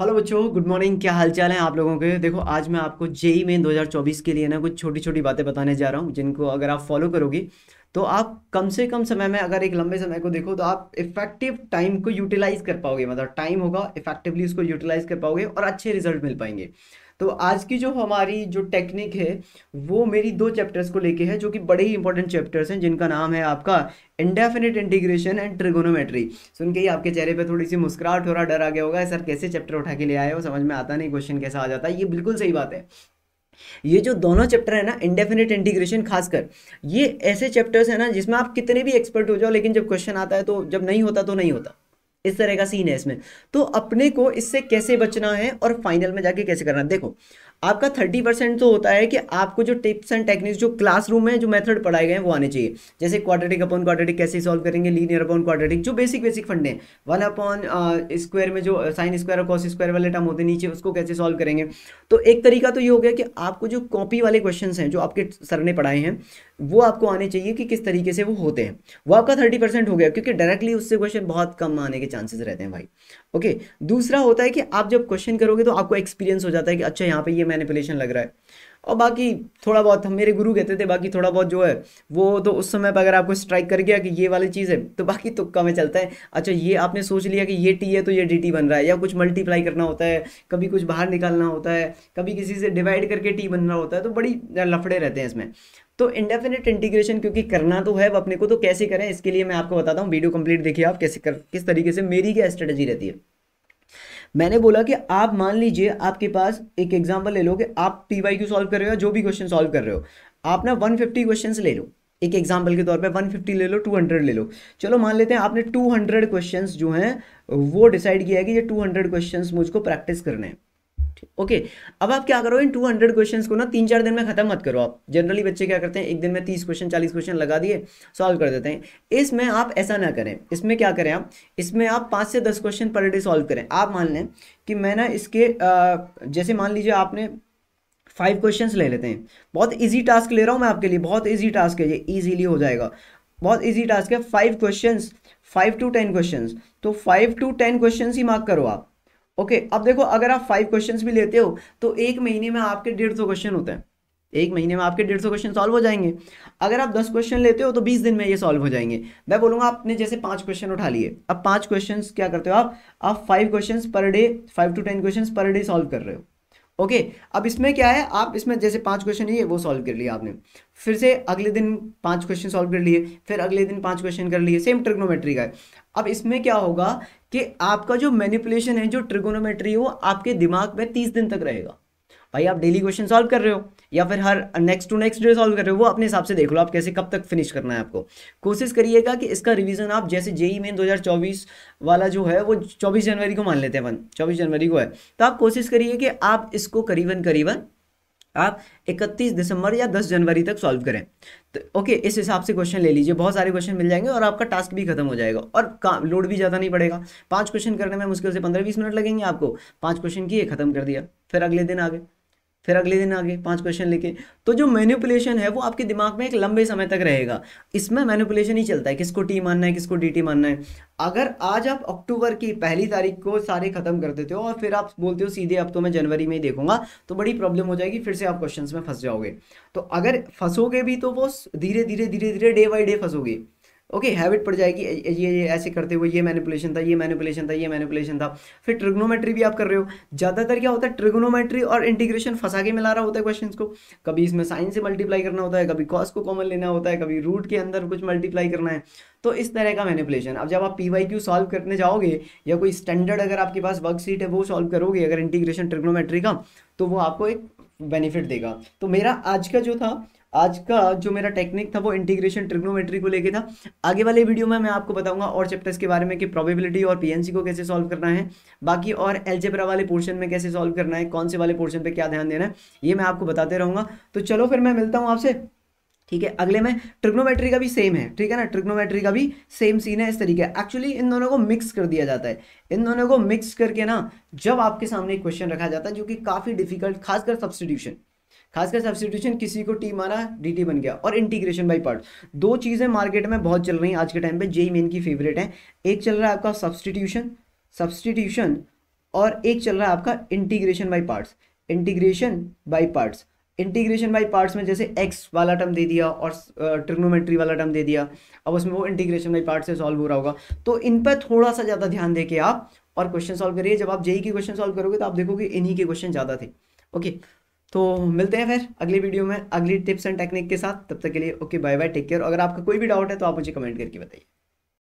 Hello बच्चों good morning क्या हालचाल है आप लोगों के देखो आज मैं आपको जेई में 2024 के लिए ना कुछ छोटी छोटी बातें बताने जा रहा हूँ जिनको अगर आप फॉलो करोगे तो आप कम से कम समय में अगर एक लंबे समय को देखो तो आप इफेक्टिव टाइम को यूटिलाइज कर पाओगे मतलब टाइम होगा इफेक्टिवली उसको यूटिलाइज कर पाओगे और अच्छे रिजल्ट मिल पाएंगे तो आज की जो हमारी जो टेक्निक है वो मेरी दो चैप्टर्स को लेके है जो कि बड़े ही इंपॉर्टेंट चैप्टर्स हैं जिनका नाम है आपका इंडेफिनिट इंटीग्रेशन एंड ट्रिगोनोमेट्री सुन के ही आपके चेहरे पे थोड़ी सी मुस्कुराहट हो रहा डर आ गया होगा सर कैसे चैप्टर उठा के ले आए हो समझ में आता नहीं क्वेश्चन कैसा आ जाता है ये बिल्कुल सही बात है ये जो दोनों चैप्टर है ना इंडेफिनिट इंटीग्रेशन खासकर ये ऐसे चैप्टर्स है ना जिसमें आप कितने भी एक्सपर्ट हो जाओ लेकिन जब क्वेश्चन आता है तो जब नहीं होता तो नहीं होता इस तरह का सीन है इसमें तो अपने को इससे कैसे बचना है और फाइनल में जाके कैसे करना है देखो आपका थर्टी परसेंट तो होता है कि आपको जो टिप्स एंड टेक्निक्स जो क्लासरूम में जो मेथड पढ़ाए गए हैं वो आने चाहिए जैसे क्वाड्रेटिक अपॉन क्वाड्रेटिक कैसे सॉल्व करेंगे लीनियर अपॉन क्वाड्रेटिक जो बेसिक बेसिक फंडे वन अपॉन स्क्वायर में जो साइन स्क्वायर और कॉस स्क्वायर वाले टर्म होते नीचे उसको कैसे सॉल्व करेंगे तो एक तरीका तो ये हो गया कि आपको जो कॉपी वाले क्वेश्चन हैं जो आपके सर ने पढ़ाए हैं वो आपको आने चाहिए कि किस तरीके से वो होते हैं वो आपका थर्टी परसेंट हो गया क्योंकि डायरेक्टली उससे क्वेश्चन बहुत कम आने के चांसेस रहते हैं भाई ओके दूसरा होता है कि आप जब क्वेश्चन करोगे तो आपको एक्सपीरियंस हो जाता है कि अच्छा यहाँ पे ये मैनिपुलेशन लग रहा है और बाकी थोड़ा बहुत मेरे गुरु कहते थे बाकी थोड़ा बहुत जो है वो तो उस समय पर अगर आपको स्ट्राइक कर गया कि ये वाली चीज़ है तो बाकी तुक्का तो में चलता है अच्छा ये आपने सोच लिया कि ये टी है तो ये डी टी बन रहा है या कुछ मल्टीप्लाई करना होता है कभी कुछ बाहर निकालना होता है कभी किसी से डिवाइड करके टी बन रहा होता है तो बड़ी लफड़े रहते हैं इसमें तो इंडेफिनिट इंटीग्रेशन क्योंकि करना तो है अब अपने को तो कैसे करें इसके लिए मैं आपको बताता हूँ वीडियो कंप्लीट देखिए आप कैसे कर किस तरीके से मेरी क्या स्ट्रेटजी रहती है मैंने बोला कि आप मान लीजिए आपके पास एक एग्जाम्पल ले लो कि आप पी वाई क्यू सॉल्व कर रहे हो या जो भी क्वेश्चन सॉल्व कर रहे हो आप ना वन फिफ्टी क्वेश्चन ले लो एक एग्जाम्पल के तौर पे 150 ले लो 200 ले लो चलो मान लेते हैं आपने 200 क्वेश्चंस जो हैं वो डिसाइड किया है कि ये 200 क्वेश्चंस मुझको प्रैक्टिस करने हैं ओके अब आप क्या करो इन टू हंड्रेड क्वेश्चन को ना तीन चार दिन में खत्म मत करो आप जनरली बच्चे क्या करते हैं एक दिन में तीस क्वेश्चन चालीस क्वेश्चन लगा दिए सॉल्व कर देते हैं इसमें आप ऐसा ना करें इसमें क्या करें आप इसमें आप पाँच से दस क्वेश्चन पर डे सॉल्व करें आप मान लें कि मैं ना इसके जैसे मान लीजिए आपने फाइव क्वेश्चन ले लेते हैं बहुत ईजी टास्क ले रहा हूँ मैं आपके लिए बहुत ईजी टास्क है ये ईजीली हो जाएगा बहुत ईजी टास्क है five question five to ten question तो फाइव टू टेन क्वेश्चन ही मार्क करो आप ओके अब देखो अगर आप फाइव क्वेश्चन भी लेते हो तो एक महीने में आपके डेढ़ सौ क्वेश्चन होते हैं एक महीने में आपके डेढ़ सौ क्वेश्चन सॉल्व हो जाएंगे अगर आप दस क्वेश्चन लेते हो तो बीस दिन में ये सॉल्व हो जाएंगे मैं बोलूंगा आपने जैसे पाँच क्वेश्चन उठा लिए अब पाँच क्वेश्चन क्या करते हो आप आप five question per day five to ten question per day solve कर रहे हो ओके अब इसमें क्या है आप इसमें जैसे पांच क्वेश्चन है वो सॉल्व कर लिए आपने फिर से अगले दिन पांच क्वेश्चन सॉल्व कर लिए फिर अगले दिन पांच क्वेश्चन कर लिए सेम ट्रिग्नोमेट्री का है अब इसमें क्या होगा कि आपका जो मैनिपुलेशन है जो ट्रिग्नोमेट्री है वो आपके दिमाग में तीस दिन तक रहेगा भाई आप डेली क्वेश्चन सॉल्व कर रहे हो या फिर हर next to next day solve कर रहे हो वो अपने हिसाब से देख लो आप कैसे कब तक फिनिश करना है आपको कोशिश करिएगा कि इसका रिवीजन आप जैसे जेई मेन 2024 वाला जो है वो 24 जनवरी को मान लेते हैं अपन 24 जनवरी को है तो आप कोशिश करिए कि आप इसको करीबन करीबन आप 31 दिसंबर या 10 जनवरी तक सॉल्व करें तो ओके इस हिसाब से क्वेश्चन ले लीजिए बहुत सारे क्वेश्चन मिल जाएंगे और आपका टास्क भी खत्म हो जाएगा और काम लोड भी ज़्यादा नहीं पड़ेगा पांच क्वेश्चन करने में मुश्किल से पंद्रह बीस मिनट लगेंगे आपको पांच क्वेश्चन किए खत्म कर दिया फिर अगले दिन आ गए फिर अगले दिन आगे पांच क्वेश्चन लेके तो जो मैनिपुलेशन है वो आपके दिमाग में एक लंबे समय तक रहेगा इसमें मैनिपुलेशन ही चलता है किसको टी मानना है किसको डी टी मानना है अगर आज आप अक्टूबर की पहली तारीख को सारे खत्म कर देते हो और फिर आप बोलते हो सीधे अब तो मैं जनवरी में ही देखूंगा तो बड़ी प्रॉब्लम हो जाएगी फिर से आप क्वेश्चन में फंस जाओगे तो अगर फंसोगे भी तो वो धीरे धीरे धीरे धीरे डे बाई डे फंसोगे ओके हैबिट पड़ जाएगी ये ये ऐसे करते हुए ये मैनिपुलेशन था ये मैनिपुलेशन था ये मैनिपुलेशन था फिर ट्रिग्नोमेट्री भी आप कर रहे हो ज़्यादातर क्या होता है ट्रिग्नोमेट्री और इंटीग्रेशन फंसा के मिला रहा होता है क्वेश्चन को कभी इसमें साइन से मल्टीप्लाई करना होता है कभी कॉस को कॉमन लेना होता है कभी रूट के अंदर कुछ मल्टीप्लाई करना है तो इस तरह का मैनिपुलेशन अब जब आप पी वाई क्यू सॉल्व करने जाओगे या कोई स्टैंडर्ड अगर आपके पास वर्कशीट है वो सॉल्व करोगे अगर इंटीग्रेशन ट्रिग्नोमेट्री का तो वो आपको एक बेनिफिट देगा तो मेरा आज का जो था आज का जो मेरा टेक्निक था वो इंटीग्रेशन ट्रिग्नोमेट्री को लेके था आगे वाले वीडियो में मैं आपको बताऊंगा और चैप्टर्स के बारे में कि प्रोबेबिलिटी और पीएनसी को कैसे सॉल्व करना है बाकी और एल्जेब्रा वाले पोर्शन में कैसे सॉल्व करना है कौन से वाले पोर्शन पर क्या ध्यान देना है ये मैं आपको बताते रहूँगा तो चलो फिर मैं मिलता हूँ आपसे ठीक है अगले में ट्रिग्नोमेट्री का भी सेम है ठीक है ना ट्रिग्नोमेट्री का भी सेम सीन है इस तरीके एक्चुअली इन दोनों को मिक्स कर दिया जाता है इन दोनों को मिक्स करके ना जब आपके सामने क्वेश्चन रखा जाता है जो कि काफ़ी डिफिकल्ट खासकर सब्सटीट्यूशन खासकर सब्सिट्यूशन किसी को टी माना डी बन गया और इंटीग्रेशन बाई पार्ट दो चीज़ें मार्केट में बहुत चल रही हैं आज के टाइम पे जेई मेन e e की फेवरेट है एक चल रहा है आपका सब्सटीट्यूशन सब्सटीट्यूशन और एक चल रहा है आपका integration by parts integration by parts integration by parts में जैसे एक्स वाला टर्म दे दिया और ट्रिग्नोमेट्री वाला टर्म दे दिया अब उसमें वो इंटीग्रेशन बाई पार्ट से सॉल्व हो रहा होगा तो इन पर थोड़ा सा ज़्यादा ध्यान देके आप और क्वेश्चन सॉल्व करिए जब आप जेई e के क्वेश्चन सॉल्व करोगे तो आप देखोगे इन्हीं के क्वेश्चन ज़्यादा थे ओके okay. तो मिलते हैं फिर अगली वीडियो में अगली टिप्स एंड टेक्निक के साथ तब तक के लिए okay bye bye take care अगर आपका कोई भी डाउट है तो आप मुझे कमेंट करके बताइए